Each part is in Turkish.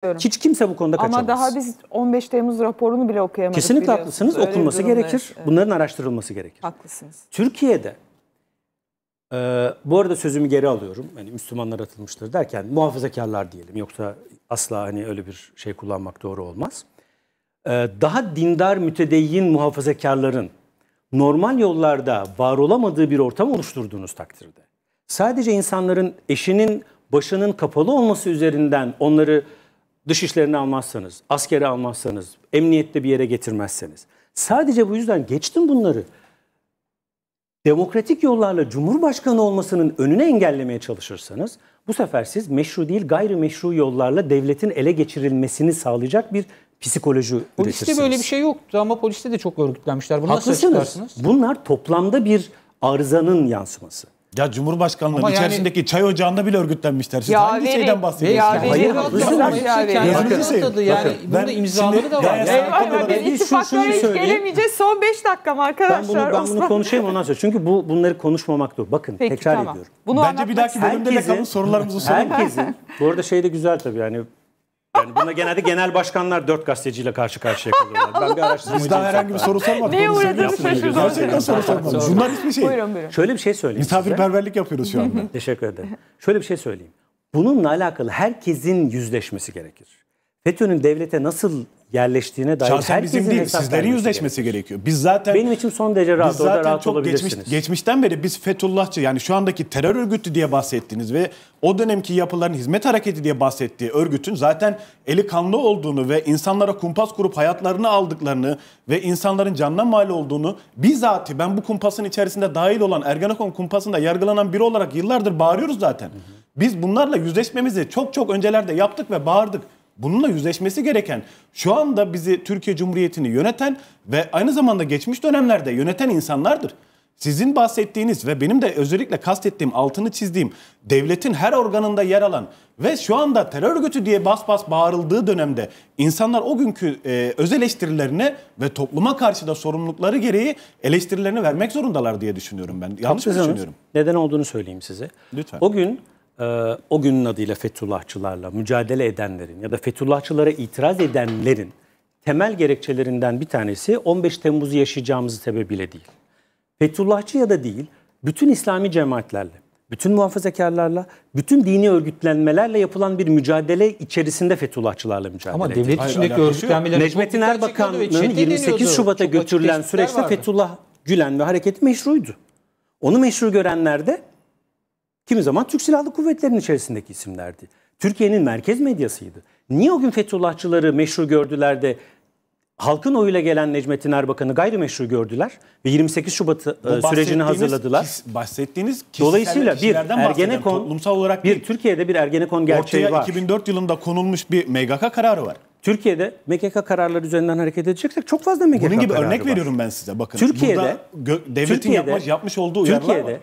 katılıyorum. Hiç kimse bu konuda kaçamaz. Ama daha biz 15 Temmuz raporunu bile okuyamadık. Kesinlikle haklısınız. Öyle Okunması gerekir. Evet. Bunların araştırılması gerekir. Haklısınız. Türkiye'de ee, bu arada sözümü geri alıyorum. Hani Müslümanlar atılmıştır derken muhafazakarlar diyelim. Yoksa asla hani öyle bir şey kullanmak doğru olmaz. Ee, daha dindar, mütedeyyin muhafazakarların normal yollarda var olamadığı bir ortam oluşturduğunuz takdirde sadece insanların eşinin başının kapalı olması üzerinden onları dışişlerini almazsanız, askeri almazsanız, emniyette bir yere getirmezseniz. Sadece bu yüzden geçtim bunları. Demokratik yollarla cumhurbaşkanı olmasının önüne engellemeye çalışırsanız bu sefer siz meşru değil gayrimeşru yollarla devletin ele geçirilmesini sağlayacak bir psikoloji poliste üretirsiniz. Poliste böyle bir şey yoktu ama poliste de çok örgütlenmişler. Bunu Haklısınız. Bunlar toplamda bir arızanın yansıması. Ya Cumhurbaşkanlığı Ama yani- içerisindeki çay ocağında bile örgütlenmişler. Siz hangi Yaveri- şeyden bahsediyorsunuz? Yaveri- Hayır, Yaveri- Yaveri- Yaveri- Yaveri- Yaveri- Yaveri- yani. bakın. Ben imzaları da şimdi var. gayet Yani- sakin ittifaklara hiç gelemeyeceğiz. Son 5 dakikam arkadaşlar. Ben bunu, ben bunu konuşayım ondan sonra. Çünkü bu bunları konuşmamak doğru. Bakın Peki, tekrar tamam. ediyorum. Bunu Bence bir dahaki bölümde de Herkesin- kalın sorularımızı sorun. Herkesin, bu arada şey de güzel tabii yani yani bunda genelde genel başkanlar dört gazeteciyle karşı karşıya kalıyorlar. ben bir araştırmacıyım. Biz daha herhangi bir soru sormadık. Neye uğradığını şaşırdım. Gerçekten soru sormadık. Bunlar hiçbir şey. Buyurun buyurun. Şöyle bir şey söyleyeyim Misafirperverlik yapıyoruz şu anda. Teşekkür ederim. Şöyle bir şey söyleyeyim. Bununla alakalı herkesin yüzleşmesi gerekir. FETÖ'nün devlete nasıl yerleştiğine dair Şahsen bizim değil, sizlerin yüzleşmesi gerekiyor. gerekiyor. Biz zaten Benim için son derece rahat, biz zaten rahat çok geçmiş, geçmişten beri biz Fethullahçı yani şu andaki terör örgütü diye bahsettiğiniz ve o dönemki yapıların hizmet hareketi diye bahsettiği örgütün zaten eli kanlı olduğunu ve insanlara kumpas kurup hayatlarını aldıklarını ve insanların canına mal olduğunu bizatihi ben bu kumpasın içerisinde dahil olan Ergenekon kumpasında yargılanan biri olarak yıllardır bağırıyoruz zaten. Biz bunlarla yüzleşmemizi çok çok öncelerde yaptık ve bağırdık bununla yüzleşmesi gereken, şu anda bizi Türkiye Cumhuriyeti'ni yöneten ve aynı zamanda geçmiş dönemlerde yöneten insanlardır. Sizin bahsettiğiniz ve benim de özellikle kastettiğim, altını çizdiğim, devletin her organında yer alan ve şu anda terör örgütü diye bas bas bağırıldığı dönemde insanlar o günkü e, öz eleştirilerine ve topluma karşı da sorumlulukları gereği eleştirilerini vermek zorundalar diye düşünüyorum ben. Yanlış mı düşünüyorum? Neden olduğunu söyleyeyim size. Lütfen. O gün ee, o günün adıyla Fethullahçılarla mücadele edenlerin ya da Fethullahçılara itiraz edenlerin temel gerekçelerinden bir tanesi 15 Temmuz'u yaşayacağımız sebebiyle değil. Fethullahçı ya da değil, bütün İslami cemaatlerle, bütün muhafazakarlarla, bütün dini örgütlenmelerle yapılan bir mücadele içerisinde Fethullahçılarla mücadele Ama edildi. devlet içindeki örgütlenmeler... Necmettin Erbakan'ın 28 Şubat'a götürülen süreçte vardı. Fethullah Gülen ve hareketi meşruydu. Onu meşru görenler de Kimi zaman Türk Silahlı Kuvvetleri'nin içerisindeki isimlerdi. Türkiye'nin merkez medyasıydı. Niye o gün Fethullahçıları meşhur gördüler de halkın oyuyla gelen Necmettin Erbakan'ı gayrimeşru gördüler ve 28 Şubat e, sürecini hazırladılar. Kis, bahsettiğiniz Dolayısıyla bir Ergenekon toplumsal olarak bir, bir Türkiye'de bir Ergenekon gerçeği ortaya var. 2004 yılında konulmuş bir MGK kararı var. Türkiye'de MGK kararları üzerinden hareket edeceksek çok fazla MGK Bunun gibi örnek var. veriyorum ben size bakın. Türkiye'de devletin Türkiye'de, yapmış, yapmış olduğu Türkiye'de, var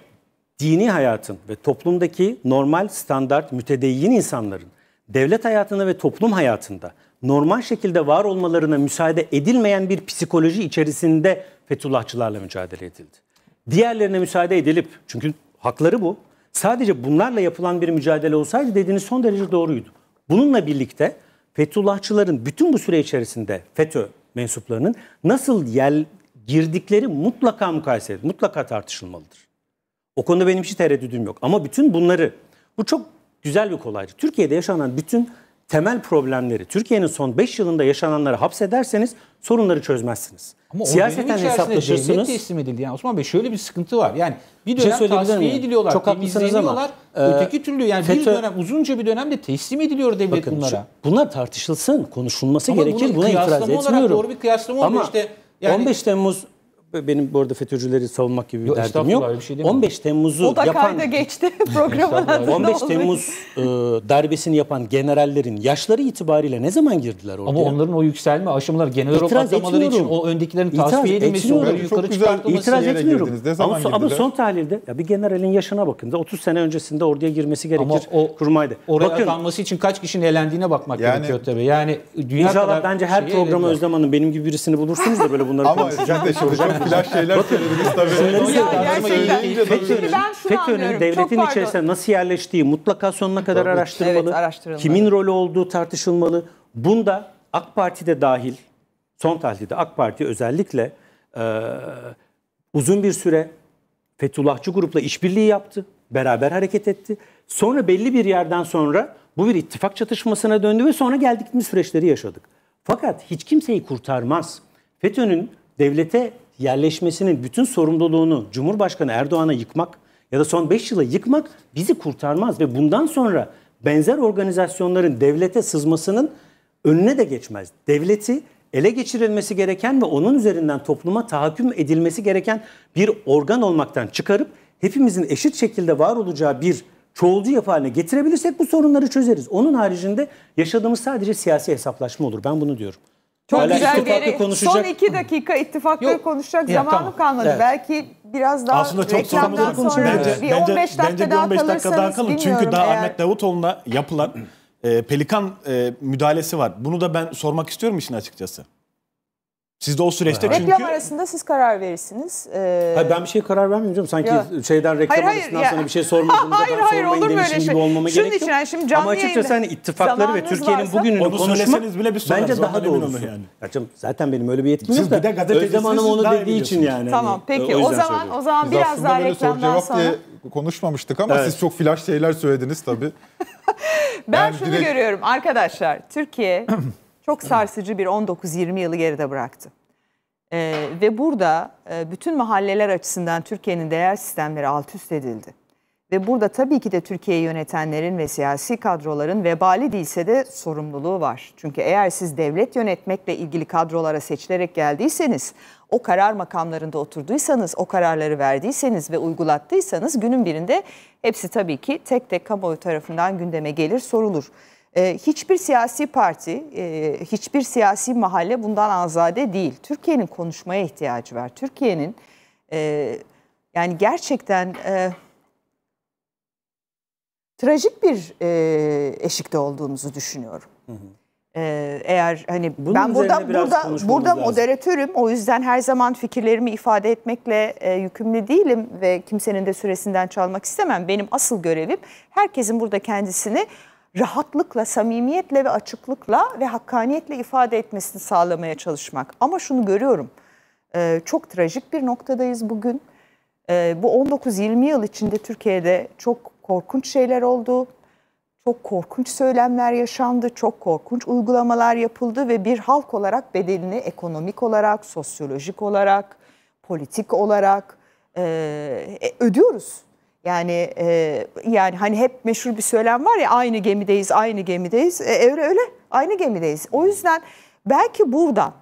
dini hayatın ve toplumdaki normal, standart, mütedeyyin insanların devlet hayatında ve toplum hayatında normal şekilde var olmalarına müsaade edilmeyen bir psikoloji içerisinde Fethullahçılarla mücadele edildi. Diğerlerine müsaade edilip, çünkü hakları bu, sadece bunlarla yapılan bir mücadele olsaydı dediğiniz son derece doğruydu. Bununla birlikte Fethullahçıların bütün bu süre içerisinde FETÖ mensuplarının nasıl yer girdikleri mutlaka mukayese edilir, mutlaka tartışılmalıdır. O konuda benim hiç tereddüdüm yok. Ama bütün bunları, bu çok güzel bir kolaylık. Türkiye'de yaşanan bütün temel problemleri, Türkiye'nin son 5 yılında yaşananları hapsederseniz sorunları çözmezsiniz. Ama Siyaseten hesaplaşırsınız. Devlet teslim edildi. Yani Osman Bey şöyle bir sıkıntı var. Yani bir şey dönem şey tasfiye ediliyorlar, Çok haklısınız ama. E, öteki türlü yani FETÖ... bir dönem uzunca bir dönemde teslim ediliyor devlet Bakın, bunlara. Şu, bunlar tartışılsın, konuşulması ama gerekir. Buna itiraz etmiyorum. Ama doğru bir kıyaslama ama işte yani... 15 Temmuz benim bu arada FETÖ'cüleri savunmak gibi bir yok, derdim yok. Bir şey 15 Temmuz'u yapan... O da kayda geçti programın 15 Temmuz e, darbesini yapan generallerin yaşları itibariyle ne zaman girdiler oraya? Ama onların o yükselme aşamaları general. olarak atlamaları etmiyorum. için o öndekilerin tasfiye edilmesi, onları yukarı çıkartılması... İtiraz etmiyorum. Girdiniz, ama, girdiler? ama son tahlilde ya bir generalin yaşına bakınca 30 sene öncesinde orduya girmesi gerekir. Ama o, kurmaydı. Oraya Bakın, kalması için kaç kişinin elendiğine bakmak yani, gerekiyor tabii. Yani dünya İnşallah bence her programa Özlem Hanım benim gibi birisini bulursunuz da böyle bunları Ama Cenk de çok, çok Flash şeyler söylediniz tabii. Ya, gerçekten. FETÖ'nün, FETÖ'nün devletin içerisinde nasıl yerleştiği mutlaka sonuna kadar araştırmalı. Evet, araştırılmalı. Kimin rolü olduğu tartışılmalı. Bunda AK Parti de dahil, son tahlilde AK Parti özellikle e, uzun bir süre Fethullahçı grupla işbirliği yaptı. Beraber hareket etti. Sonra belli bir yerden sonra bu bir ittifak çatışmasına döndü ve sonra geldik süreçleri yaşadık. Fakat hiç kimseyi kurtarmaz. FETÖ'nün devlete yerleşmesinin bütün sorumluluğunu Cumhurbaşkanı Erdoğan'a yıkmak ya da son 5 yıla yıkmak bizi kurtarmaz ve bundan sonra benzer organizasyonların devlete sızmasının önüne de geçmez. Devleti ele geçirilmesi gereken ve onun üzerinden topluma tahakküm edilmesi gereken bir organ olmaktan çıkarıp hepimizin eşit şekilde var olacağı bir çoğulcu yapı haline getirebilirsek bu sorunları çözeriz. Onun haricinde yaşadığımız sadece siyasi hesaplaşma olur. Ben bunu diyorum. Çok Hala güzel bir Konuşacak. Son iki dakika ittifakları Yok. konuşacak ya, zamanı tamam. kalmadı. Evet. Belki biraz daha Aslında çok reklamdan sonra bence, bir 15 dakika bence bir 15 daha dakika daha kalın. Çünkü daha eğer... Ahmet Davutoğlu'na yapılan e, pelikan e, müdahalesi var. Bunu da ben sormak istiyorum işin açıkçası. Siz de o süreçte çünkü... Reklam arasında siz karar verirsiniz. Ee... Hayır ben bir şey karar vermiyorum Sanki Yok. şeyden reklam hayır, hayır, arasından ya. sonra bir şey sormadığımda hayır, ben hayır, sormayın olur demişim şey. gibi olmama Şunun gerek yok. Yani şimdi canlı Ama açıkçası hani ittifakları ve Türkiye'nin bugününü Onu konuşmak bile bir bence daha doğrusu. Yani. Ya canım, zaten benim öyle bir yetkim yok da Özlem Hanım onu dediği için yani. Tamam hani peki o, zaman o zaman biraz daha reklamdan sonra. konuşmamıştık ama evet. siz çok flash şeyler söylediniz tabii. ben, ben şunu direkt... görüyorum arkadaşlar. Türkiye çok sarsıcı bir 19-20 yılı geride bıraktı. Ee, ve burada e, bütün mahalleler açısından Türkiye'nin değer sistemleri alt üst edildi. Ve burada tabii ki de Türkiye'yi yönetenlerin ve siyasi kadroların vebali değilse de sorumluluğu var. Çünkü eğer siz devlet yönetmekle ilgili kadrolara seçilerek geldiyseniz, o karar makamlarında oturduysanız, o kararları verdiyseniz ve uygulattıysanız günün birinde hepsi tabii ki tek tek kamuoyu tarafından gündeme gelir, sorulur. Ee, hiçbir siyasi parti, e, hiçbir siyasi mahalle bundan azade değil. Türkiye'nin konuşmaya ihtiyacı var. Türkiye'nin e, yani gerçekten e, trajik bir eşikte olduğumuzu düşünüyorum. eğer hani Bunun ben burada burada burada lazım. moderatörüm o yüzden her zaman fikirlerimi ifade etmekle yükümlü değilim ve kimsenin de süresinden çalmak istemem. Benim asıl görevim herkesin burada kendisini rahatlıkla, samimiyetle ve açıklıkla ve hakkaniyetle ifade etmesini sağlamaya çalışmak. Ama şunu görüyorum, e, çok trajik bir noktadayız bugün. E, bu 19-20 yıl içinde Türkiye'de çok korkunç şeyler oldu. Çok korkunç söylemler yaşandı, çok korkunç uygulamalar yapıldı ve bir halk olarak bedelini ekonomik olarak, sosyolojik olarak, politik olarak e, ödüyoruz. Yani e, yani hani hep meşhur bir söylem var ya aynı gemideyiz, aynı gemideyiz. E, öyle öyle aynı gemideyiz. O yüzden belki buradan.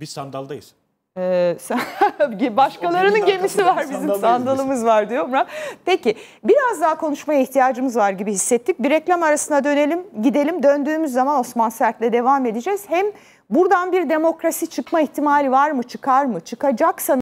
Biz sandaldayız. Ee, başkalarının gemisi var bizim sandalımız var diyor Murat. Peki biraz daha konuşmaya ihtiyacımız var gibi hissettik. Bir reklam arasına dönelim gidelim döndüğümüz zaman Osman Sert'le devam edeceğiz. Hem buradan bir demokrasi çıkma ihtimali var mı çıkar mı çıkacaksa